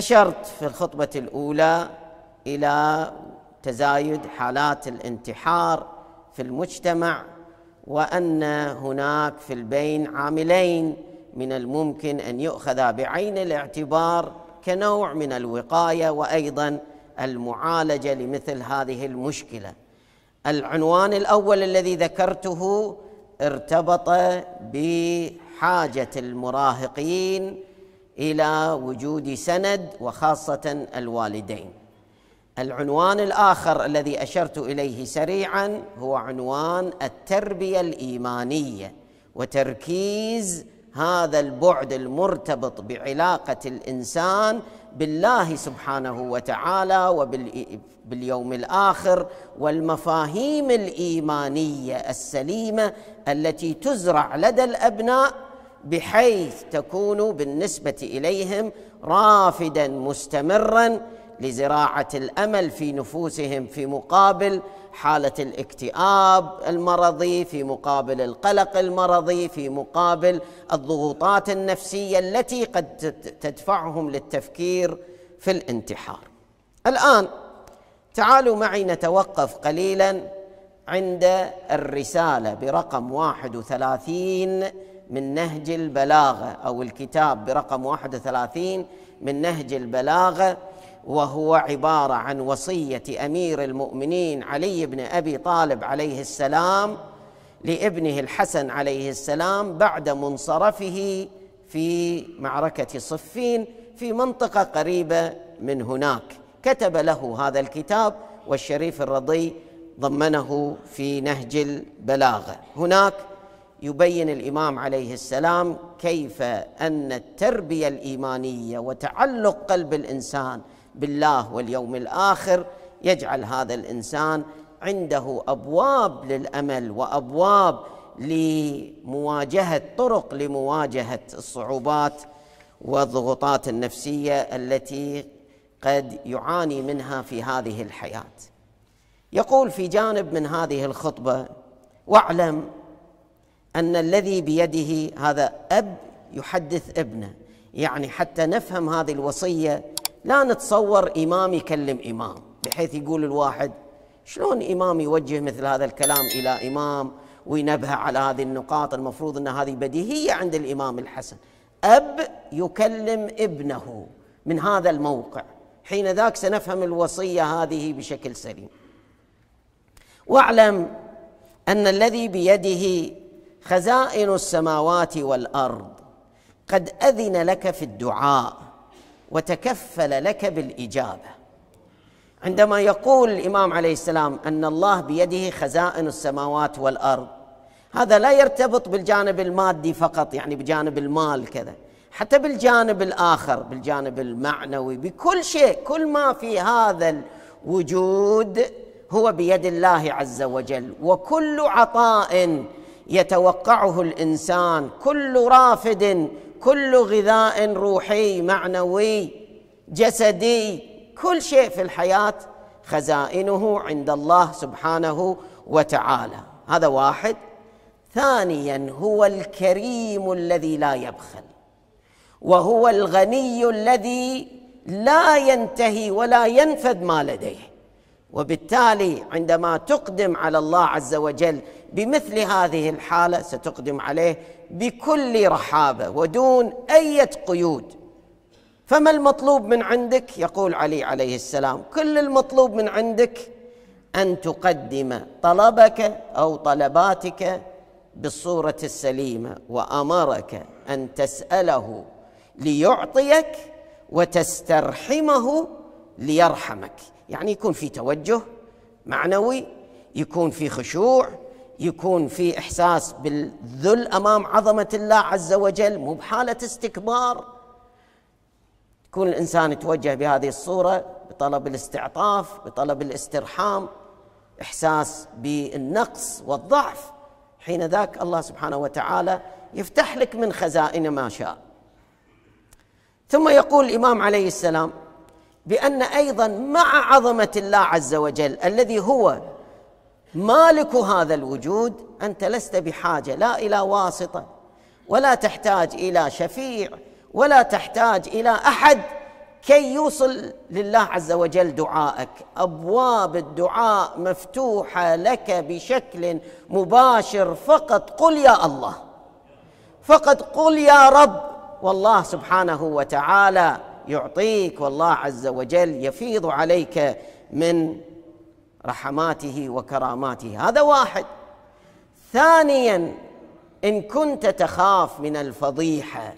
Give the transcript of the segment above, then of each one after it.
أشرت في الخطبة الأولى إلى تزايد حالات الانتحار في المجتمع وأن هناك في البين عاملين من الممكن أن يؤخذا بعين الاعتبار كنوع من الوقاية وأيضا المعالجة لمثل هذه المشكلة العنوان الأول الذي ذكرته ارتبط بحاجة المراهقين الى وجود سند وخاصه الوالدين. العنوان الاخر الذي اشرت اليه سريعا هو عنوان التربيه الايمانيه وتركيز هذا البعد المرتبط بعلاقه الانسان بالله سبحانه وتعالى وباليوم الاخر والمفاهيم الايمانيه السليمه التي تزرع لدى الابناء بحيث تكون بالنسبه اليهم رافدا مستمرا لزراعه الامل في نفوسهم في مقابل حاله الاكتئاب المرضي في مقابل القلق المرضي في مقابل الضغوطات النفسيه التي قد تدفعهم للتفكير في الانتحار الان تعالوا معي نتوقف قليلا عند الرساله برقم 31 من نهج البلاغة أو الكتاب برقم 31 من نهج البلاغة وهو عبارة عن وصية أمير المؤمنين علي بن أبي طالب عليه السلام لابنه الحسن عليه السلام بعد منصرفه في معركة صفين في منطقة قريبة من هناك كتب له هذا الكتاب والشريف الرضي ضمنه في نهج البلاغة هناك يبين الامام عليه السلام كيف ان التربيه الايمانيه وتعلق قلب الانسان بالله واليوم الاخر يجعل هذا الانسان عنده ابواب للامل وابواب لمواجهه طرق لمواجهه الصعوبات والضغوطات النفسيه التي قد يعاني منها في هذه الحياه. يقول في جانب من هذه الخطبه واعلم أن الذي بيده هذا أب يحدث ابنه يعني حتى نفهم هذه الوصية لا نتصور إمام يكلم إمام بحيث يقول الواحد شلون إمام يوجه مثل هذا الكلام إلى إمام وينبه على هذه النقاط المفروض أن هذه بديهية عند الإمام الحسن أب يكلم ابنه من هذا الموقع حين ذاك سنفهم الوصية هذه بشكل سليم واعلم أن الذي بيده خزائن السماوات والارض قد اذن لك في الدعاء وتكفل لك بالاجابه عندما يقول الامام عليه السلام ان الله بيده خزائن السماوات والارض هذا لا يرتبط بالجانب المادي فقط يعني بجانب المال كذا حتى بالجانب الاخر بالجانب المعنوي بكل شيء كل ما في هذا الوجود هو بيد الله عز وجل وكل عطاء يتوقعه الانسان كل رافد كل غذاء روحي معنوي جسدي كل شيء في الحياه خزائنه عند الله سبحانه وتعالى هذا واحد ثانيا هو الكريم الذي لا يبخل وهو الغني الذي لا ينتهي ولا ينفذ ما لديه وبالتالي عندما تقدم على الله عز وجل بمثل هذه الحاله ستقدم عليه بكل رحابه ودون اي قيود فما المطلوب من عندك يقول علي عليه السلام كل المطلوب من عندك ان تقدم طلبك او طلباتك بالصوره السليمه وامرك ان تساله ليعطيك وتسترحمه ليرحمك يعني يكون في توجه معنوي يكون في خشوع يكون في احساس بالذل امام عظمه الله عز وجل مو بحاله استكبار يكون الانسان يتوجه بهذه الصوره بطلب الاستعطاف بطلب الاسترحام احساس بالنقص والضعف حين ذاك الله سبحانه وتعالى يفتح لك من خزائن ما شاء ثم يقول الامام عليه السلام بان ايضا مع عظمه الله عز وجل الذي هو مالك هذا الوجود انت لست بحاجه لا الى واسطه ولا تحتاج الى شفيع ولا تحتاج الى احد كي يوصل لله عز وجل دعائك ابواب الدعاء مفتوحه لك بشكل مباشر فقط قل يا الله فقط قل يا رب والله سبحانه وتعالى يعطيك والله عز وجل يفيض عليك من رحماته وكراماته هذا واحد ثانيا ان كنت تخاف من الفضيحه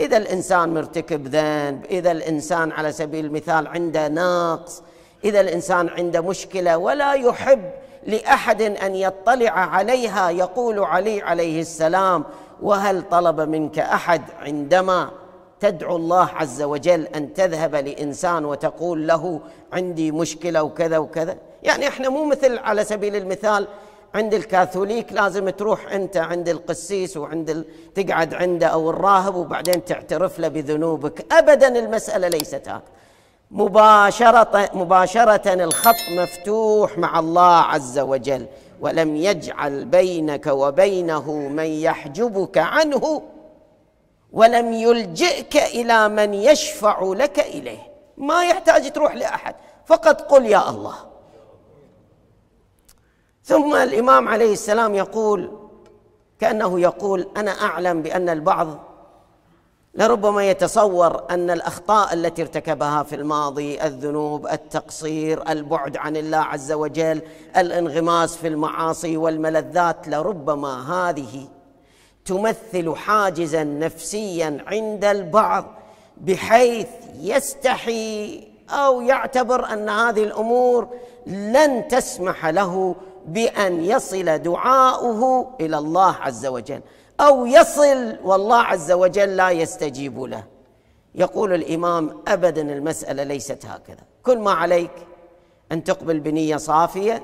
اذا الانسان مرتكب ذنب اذا الانسان على سبيل المثال عنده نقص اذا الانسان عنده مشكله ولا يحب لاحد ان يطلع عليها يقول علي عليه السلام وهل طلب منك احد عندما تدعو الله عز وجل أن تذهب لإنسان وتقول له عندي مشكلة وكذا وكذا يعني إحنا مو مثل على سبيل المثال عند الكاثوليك لازم تروح أنت عند القسيس وعند ال... تقعد عنده أو الراهب وبعدين تعترف له بذنوبك أبدا المسألة ليست هكذا مباشرة, مباشرة الخط مفتوح مع الله عز وجل ولم يجعل بينك وبينه من يحجبك عنه ولم يلجئك الى من يشفع لك اليه ما يحتاج تروح لاحد فقط قل يا الله ثم الامام عليه السلام يقول كانه يقول انا اعلم بان البعض لربما يتصور ان الاخطاء التي ارتكبها في الماضي الذنوب التقصير البعد عن الله عز وجل الانغماس في المعاصي والملذات لربما هذه تمثل حاجزا نفسيا عند البعض بحيث يستحي او يعتبر ان هذه الامور لن تسمح له بان يصل دعاؤه الى الله عز وجل او يصل والله عز وجل لا يستجيب له يقول الامام ابدا المساله ليست هكذا كل ما عليك ان تقبل بنيه صافيه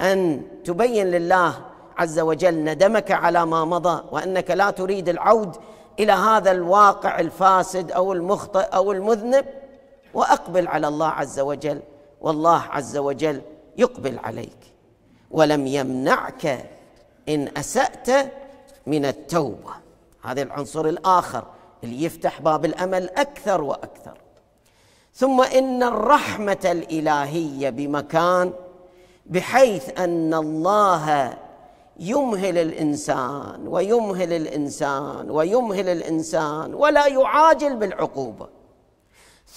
ان تبين لله عز وجل ندمك على ما مضى وانك لا تريد العود الى هذا الواقع الفاسد او المخطئ او المذنب واقبل على الله عز وجل والله عز وجل يقبل عليك ولم يمنعك ان اسات من التوبه هذا العنصر الاخر اللي يفتح باب الامل اكثر واكثر ثم ان الرحمه الالهيه بمكان بحيث ان الله يمهل الانسان ويمهل الانسان ويمهل الانسان ولا يعاجل بالعقوبه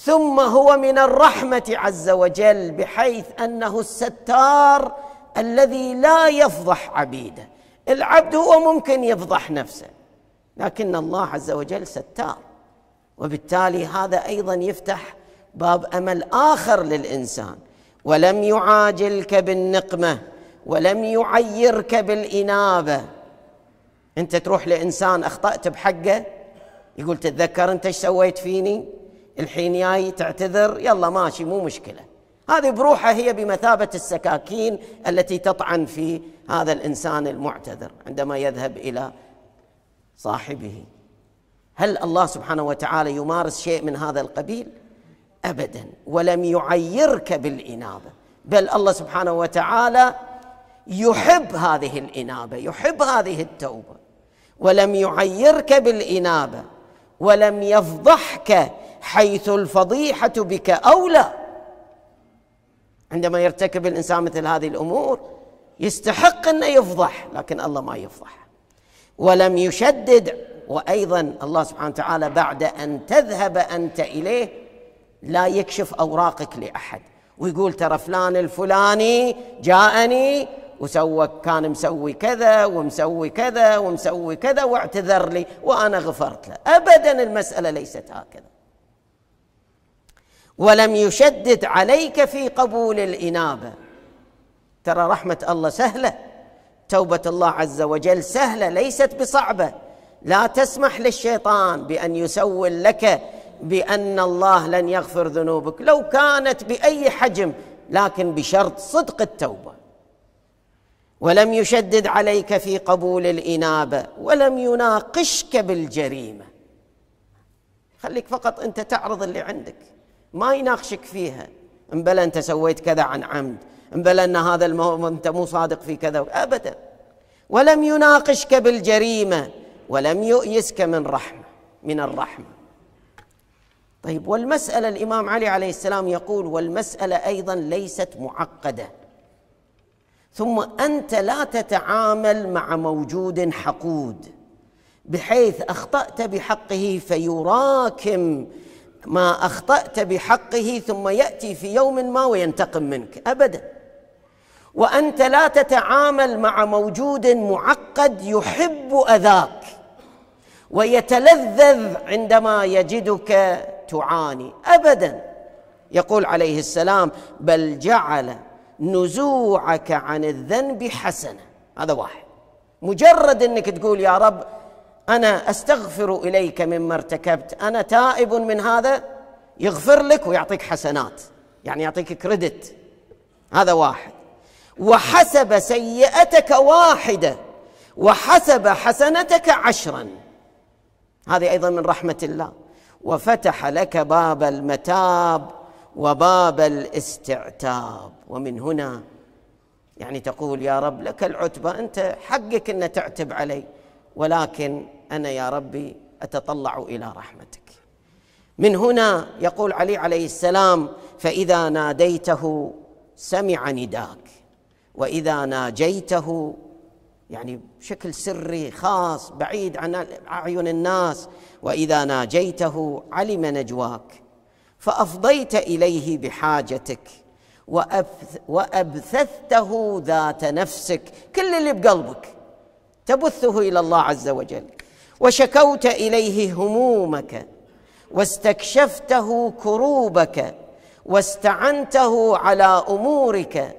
ثم هو من الرحمه عز وجل بحيث انه الستار الذي لا يفضح عبيده العبد هو ممكن يفضح نفسه لكن الله عز وجل ستار وبالتالي هذا ايضا يفتح باب امل اخر للانسان ولم يعاجلك بالنقمه ولم يعيرك بالإنابة أنت تروح لإنسان أخطأت بحقه يقول تتذكر أنت ايش سويت فيني الحين جاي تعتذر يلا ماشي مو مشكلة هذه بروحها هي بمثابة السكاكين التي تطعن في هذا الإنسان المعتذر عندما يذهب إلى صاحبه هل الله سبحانه وتعالى يمارس شيء من هذا القبيل ابدا ولم يعيرك بالانابه بل الله سبحانه وتعالى يحب هذه الانابه يحب هذه التوبه ولم يعيرك بالانابه ولم يفضحك حيث الفضيحه بك اولى عندما يرتكب الانسان مثل هذه الامور يستحق انه يفضح لكن الله ما يفضح ولم يشدد وايضا الله سبحانه وتعالى بعد ان تذهب انت اليه لا يكشف اوراقك لاحد ويقول ترى فلان الفلاني جاءني وسوى كان مسوي كذا ومسوي كذا ومسوي كذا واعتذر لي وانا غفرت له ابدا المساله ليست هكذا ولم يشدد عليك في قبول الانابه ترى رحمه الله سهله توبه الله عز وجل سهله ليست بصعبه لا تسمح للشيطان بان يسول لك بان الله لن يغفر ذنوبك لو كانت باي حجم لكن بشرط صدق التوبه ولم يشدد عليك في قبول الانابه ولم يناقشك بالجريمه خليك فقط انت تعرض اللي عندك ما يناقشك فيها ان بل انت سويت كذا عن عمد ان بل ان هذا المهم انت مو صادق في كذا ابدا ولم يناقشك بالجريمه ولم يؤيسك من رحمه من الرحمه طيب والمساله الامام علي عليه السلام يقول والمساله ايضا ليست معقده ثم انت لا تتعامل مع موجود حقود بحيث اخطات بحقه فيراكم ما اخطات بحقه ثم ياتي في يوم ما وينتقم منك ابدا وانت لا تتعامل مع موجود معقد يحب اذاك ويتلذذ عندما يجدك تعاني ابدا يقول عليه السلام بل جعل نزوعك عن الذنب حسنه هذا واحد مجرد انك تقول يا رب انا استغفر اليك مما ارتكبت انا تائب من هذا يغفر لك ويعطيك حسنات يعني يعطيك كريدت هذا واحد وحسب سيئتك واحده وحسب حسنتك عشرا هذه ايضا من رحمه الله وفتح لك باب المتاب وباب الاستعتاب ومن هنا يعني تقول يا رب لك العتبة أنت حقك أن تعتب علي ولكن أنا يا ربي أتطلع إلى رحمتك من هنا يقول علي عليه السلام فإذا ناديته سمع نداك وإذا ناجيته يعني بشكل سري خاص بعيد عن أعين الناس وإذا ناجيته علم نجواك فافضيت اليه بحاجتك وابثثته ذات نفسك كل اللي بقلبك تبثه الى الله عز وجل وشكوت اليه همومك واستكشفته كروبك واستعنته على امورك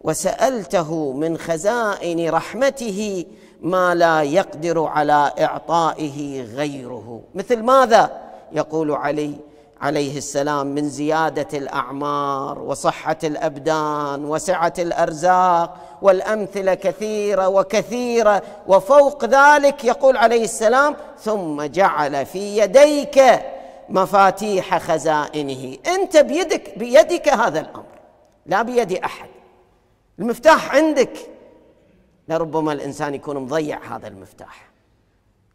وسالته من خزائن رحمته ما لا يقدر على اعطائه غيره مثل ماذا يقول علي عليه السلام من زياده الاعمار وصحه الابدان وسعه الارزاق والامثله كثيره وكثيره وفوق ذلك يقول عليه السلام ثم جعل في يديك مفاتيح خزائنه انت بيدك بيدك هذا الامر لا بيد احد المفتاح عندك لربما الانسان يكون مضيع هذا المفتاح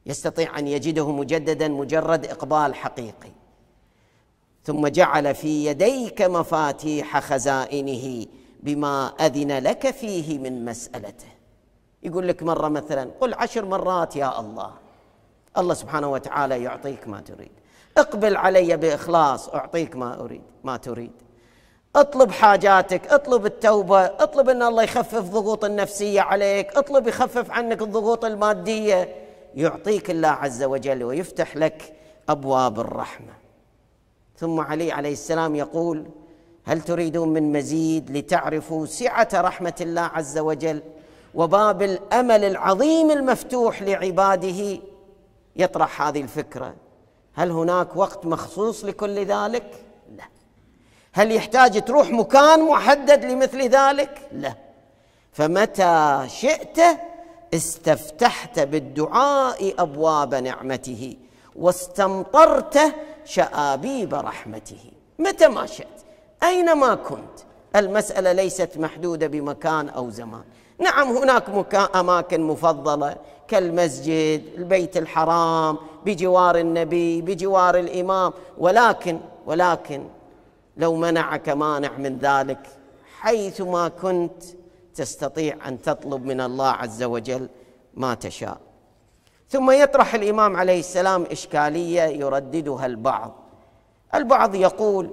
يستطيع ان يجده مجددا مجرد اقبال حقيقي ثم جعل في يديك مفاتيح خزائنه بما أذن لك فيه من مسألته يقول لك مرة مثلا قل عشر مرات يا الله الله سبحانه وتعالى يعطيك ما تريد اقبل علي بإخلاص أعطيك ما أريد ما تريد اطلب حاجاتك اطلب التوبة اطلب أن الله يخفف ضغوط النفسية عليك اطلب يخفف عنك الضغوط المادية يعطيك الله عز وجل ويفتح لك أبواب الرحمة ثم علي عليه السلام يقول هل تريدون من مزيد لتعرفوا سعه رحمه الله عز وجل وباب الامل العظيم المفتوح لعباده يطرح هذه الفكره هل هناك وقت مخصوص لكل ذلك لا هل يحتاج تروح مكان محدد لمثل ذلك لا فمتى شئت استفتحت بالدعاء ابواب نعمته واستمطرت شآبيب رحمته متى ما شئت أينما كنت المسألة ليست محدودة بمكان أو زمان نعم هناك أماكن مفضلة كالمسجد البيت الحرام بجوار النبي بجوار الإمام ولكن ولكن لو منعك مانع من ذلك حيثما كنت تستطيع أن تطلب من الله عز وجل ما تشاء ثم يطرح الامام عليه السلام اشكاليه يرددها البعض البعض يقول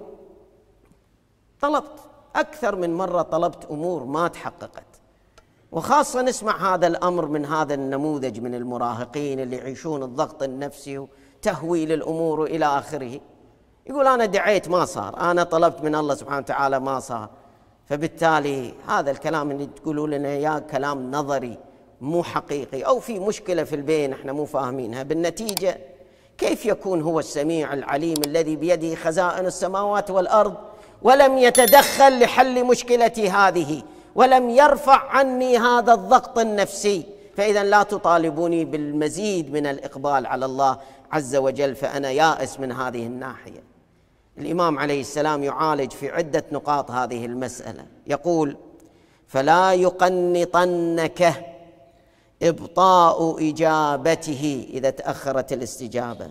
طلبت اكثر من مره طلبت امور ما تحققت وخاصه نسمع هذا الامر من هذا النموذج من المراهقين اللي يعيشون الضغط النفسي وتهويل الامور والى اخره يقول انا دعيت ما صار انا طلبت من الله سبحانه وتعالى ما صار فبالتالي هذا الكلام اللي تقولوا لنا اياه كلام نظري مو حقيقي او في مشكله في البين احنا مو فاهمينها بالنتيجه كيف يكون هو السميع العليم الذي بيده خزائن السماوات والارض ولم يتدخل لحل مشكلتي هذه ولم يرفع عني هذا الضغط النفسي فاذا لا تطالبوني بالمزيد من الاقبال على الله عز وجل فانا يائس من هذه الناحيه الامام عليه السلام يعالج في عده نقاط هذه المساله يقول فلا يقنطنك ابطاء اجابته اذا تاخرت الاستجابه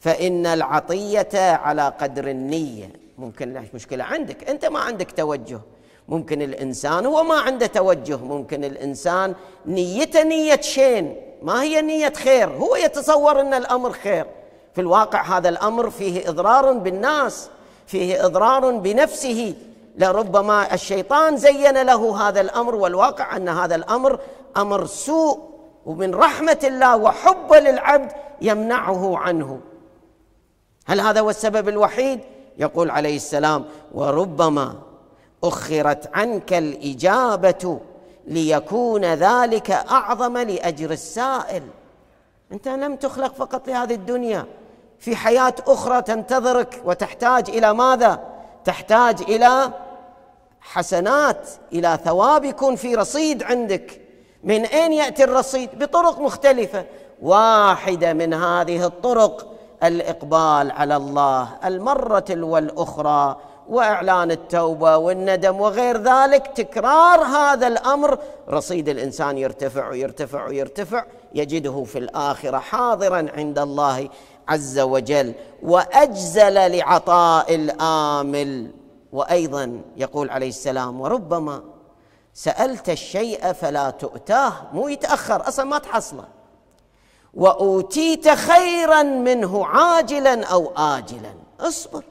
فان العطيه على قدر النيه ممكن مشكله عندك انت ما عندك توجه ممكن الانسان هو ما عنده توجه ممكن الانسان نيته نيه شين ما هي نيه خير هو يتصور ان الامر خير في الواقع هذا الامر فيه اضرار بالناس فيه اضرار بنفسه لربما الشيطان زين له هذا الامر والواقع ان هذا الامر امر سوء ومن رحمه الله وحبه للعبد يمنعه عنه هل هذا هو السبب الوحيد يقول عليه السلام وربما اخرت عنك الاجابه ليكون ذلك اعظم لاجر السائل انت لم تخلق فقط لهذه الدنيا في حياه اخرى تنتظرك وتحتاج الى ماذا تحتاج الى حسنات الى ثواب يكون في رصيد عندك من اين ياتي الرصيد بطرق مختلفه واحده من هذه الطرق الاقبال على الله المره والاخرى واعلان التوبه والندم وغير ذلك تكرار هذا الامر رصيد الانسان يرتفع ويرتفع ويرتفع يجده في الاخره حاضرا عند الله عز وجل واجزل لعطاء الامل وايضا يقول عليه السلام وربما سألت الشيء فلا تؤتاه مو يتأخر أصلا ما تحصله وأوتيت خيرا منه عاجلا أو آجلا اصبر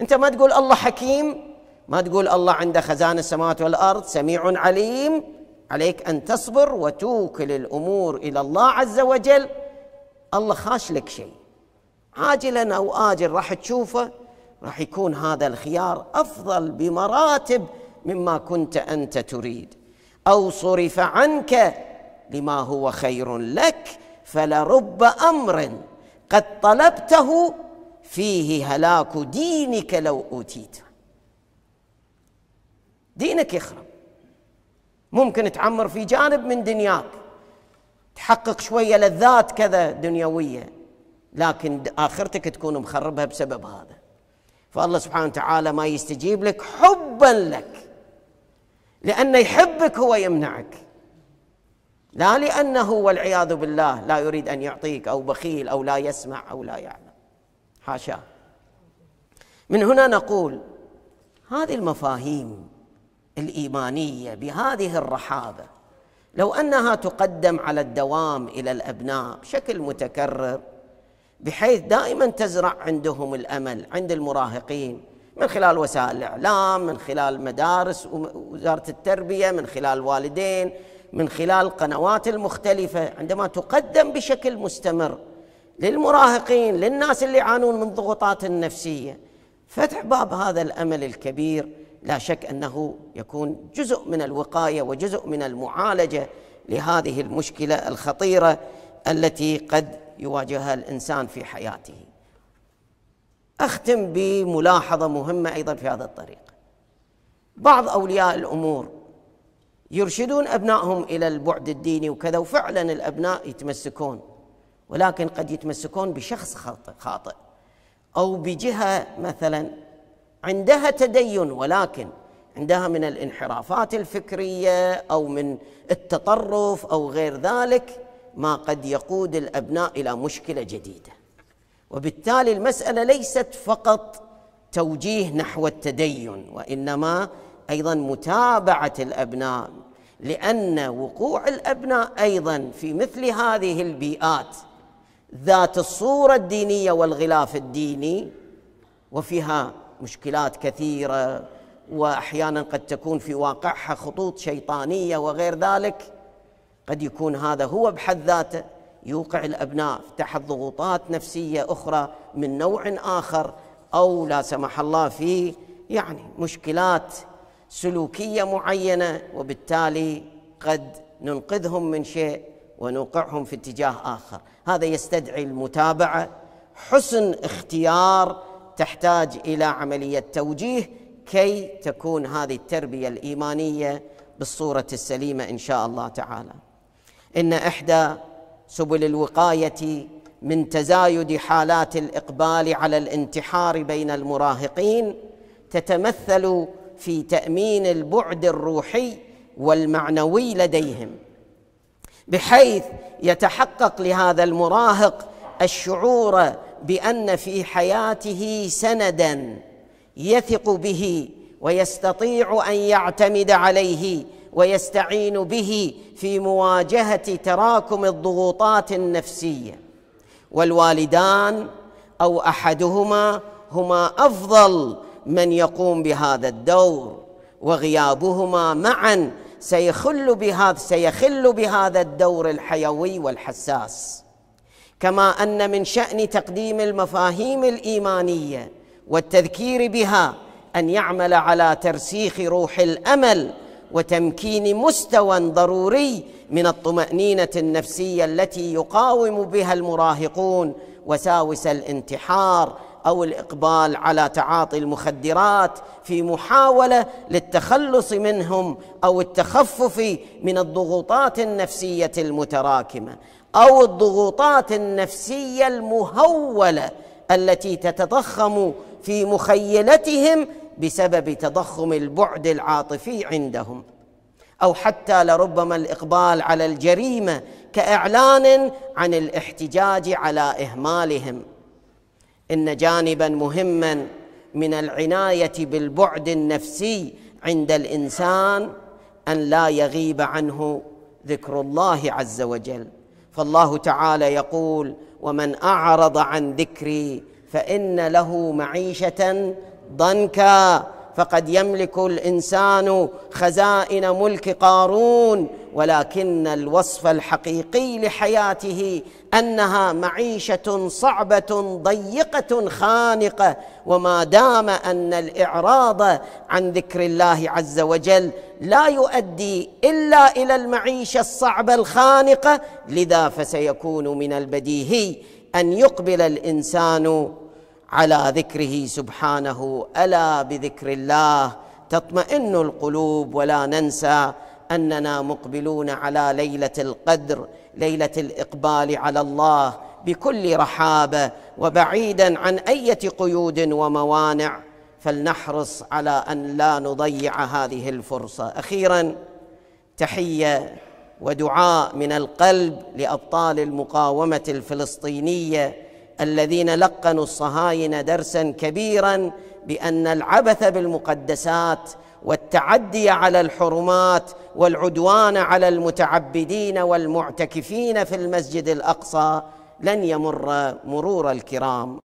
أنت ما تقول الله حكيم ما تقول الله عنده خزان السماوات والأرض سميع عليم عليك أن تصبر وتوكل الأمور إلى الله عز وجل الله خاش لك شيء عاجلا أو آجل راح تشوفه راح يكون هذا الخيار أفضل بمراتب مما كنت انت تريد او صرف عنك لما هو خير لك فلرب امر قد طلبته فيه هلاك دينك لو اوتيته دينك يخرب ممكن تعمر في جانب من دنياك تحقق شويه لذات كذا دنيويه لكن اخرتك تكون مخربها بسبب هذا فالله سبحانه وتعالى ما يستجيب لك حبا لك لأنه يحبك هو يمنعك لا لأنه والعياذ بالله لا يريد أن يعطيك أو بخيل أو لا يسمع أو لا يعلم حاشا من هنا نقول هذه المفاهيم الإيمانية بهذه الرحابة لو أنها تقدم على الدوام إلى الأبناء بشكل متكرر بحيث دائما تزرع عندهم الأمل عند المراهقين من خلال وسائل الاعلام من خلال مدارس وزاره التربيه من خلال والدين من خلال القنوات المختلفه عندما تقدم بشكل مستمر للمراهقين للناس اللي يعانون من ضغوطات النفسيه فتح باب هذا الامل الكبير لا شك انه يكون جزء من الوقايه وجزء من المعالجه لهذه المشكله الخطيره التي قد يواجهها الانسان في حياته اختم بملاحظه مهمه ايضا في هذا الطريق بعض اولياء الامور يرشدون ابنائهم الى البعد الديني وكذا وفعلا الابناء يتمسكون ولكن قد يتمسكون بشخص خاطئ او بجهه مثلا عندها تدين ولكن عندها من الانحرافات الفكريه او من التطرف او غير ذلك ما قد يقود الابناء الى مشكله جديده وبالتالي المسألة ليست فقط توجيه نحو التدين وإنما أيضا متابعة الأبناء لأن وقوع الأبناء أيضا في مثل هذه البيئات ذات الصورة الدينية والغلاف الديني وفيها مشكلات كثيرة واحيانا قد تكون في واقعها خطوط شيطانيه وغير ذلك قد يكون هذا هو بحد ذاته يوقع الابناء تحت ضغوطات نفسيه اخرى من نوع اخر او لا سمح الله في يعني مشكلات سلوكيه معينه وبالتالي قد ننقذهم من شيء ونوقعهم في اتجاه اخر، هذا يستدعي المتابعه حسن اختيار تحتاج الى عمليه توجيه كي تكون هذه التربيه الايمانيه بالصوره السليمه ان شاء الله تعالى. ان احدى سبل الوقايه من تزايد حالات الاقبال على الانتحار بين المراهقين تتمثل في تامين البعد الروحي والمعنوي لديهم بحيث يتحقق لهذا المراهق الشعور بان في حياته سندا يثق به ويستطيع ان يعتمد عليه ويستعين به في مواجهه تراكم الضغوطات النفسيه والوالدان او احدهما هما افضل من يقوم بهذا الدور وغيابهما معا سيخل بهذا سيخل بهذا الدور الحيوي والحساس كما ان من شان تقديم المفاهيم الايمانيه والتذكير بها ان يعمل على ترسيخ روح الامل وتمكين مستوى ضروري من الطمانينه النفسيه التي يقاوم بها المراهقون وساوس الانتحار او الاقبال على تعاطي المخدرات في محاوله للتخلص منهم او التخفف من الضغوطات النفسيه المتراكمه او الضغوطات النفسيه المهوله التي تتضخم في مخيلتهم بسبب تضخم البعد العاطفي عندهم او حتى لربما الاقبال على الجريمه كاعلان عن الاحتجاج على اهمالهم ان جانبا مهما من العنايه بالبعد النفسي عند الانسان ان لا يغيب عنه ذكر الله عز وجل فالله تعالى يقول ومن اعرض عن ذكري فان له معيشه ضنكا فقد يملك الانسان خزائن ملك قارون ولكن الوصف الحقيقي لحياته انها معيشه صعبه ضيقه خانقه وما دام ان الاعراض عن ذكر الله عز وجل لا يؤدي الا الى المعيشه الصعبه الخانقه لذا فسيكون من البديهي ان يقبل الانسان على ذكره سبحانه الا بذكر الله تطمئن القلوب ولا ننسى اننا مقبلون على ليله القدر ليله الاقبال على الله بكل رحابه وبعيدا عن اي قيود وموانع فلنحرص على ان لا نضيع هذه الفرصه اخيرا تحيه ودعاء من القلب لابطال المقاومه الفلسطينيه الذين لقنوا الصهاينه درسا كبيرا بان العبث بالمقدسات والتعدي على الحرمات والعدوان على المتعبدين والمعتكفين في المسجد الاقصى لن يمر مرور الكرام